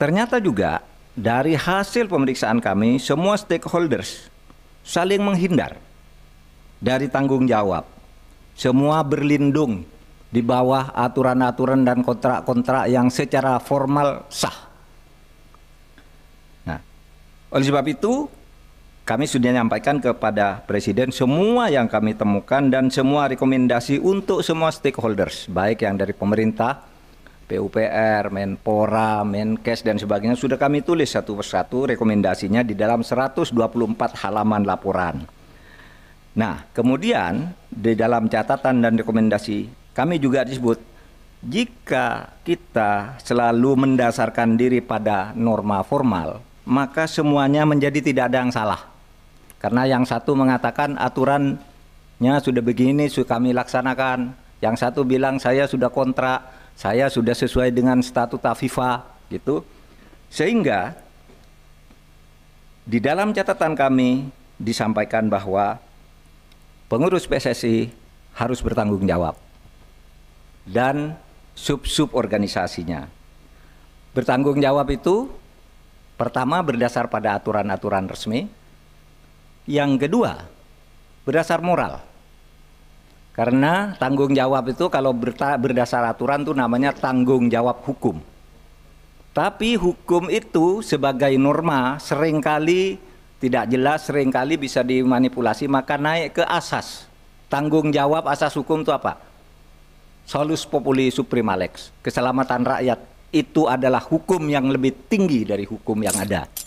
Ternyata juga dari hasil pemeriksaan kami semua stakeholders saling menghindar dari tanggung jawab. Semua berlindung di bawah aturan-aturan dan kontrak-kontrak yang secara formal sah. Nah, oleh sebab itu kami sudah menyampaikan kepada Presiden semua yang kami temukan dan semua rekomendasi untuk semua stakeholders, baik yang dari pemerintah, PUPR, Menpora, Menkes dan sebagainya sudah kami tulis satu persatu rekomendasinya di dalam 124 halaman laporan. Nah, kemudian di dalam catatan dan rekomendasi kami juga disebut jika kita selalu mendasarkan diri pada norma formal, maka semuanya menjadi tidak ada yang salah. Karena yang satu mengatakan aturannya sudah begini, kami laksanakan. Yang satu bilang saya sudah kontrak, saya sudah sesuai dengan statuta FIFA gitu. Sehingga di dalam catatan kami disampaikan bahwa pengurus PSSI harus bertanggung jawab dan sub-sub organisasinya. Bertanggung jawab itu pertama berdasar pada aturan-aturan resmi, yang kedua berdasar moral karena tanggung jawab itu kalau berdasar aturan itu namanya tanggung jawab hukum. Tapi hukum itu sebagai norma seringkali tidak jelas, seringkali bisa dimanipulasi, maka naik ke asas. Tanggung jawab asas hukum itu apa? Solus populi Suprema Lex, keselamatan rakyat itu adalah hukum yang lebih tinggi dari hukum yang ada.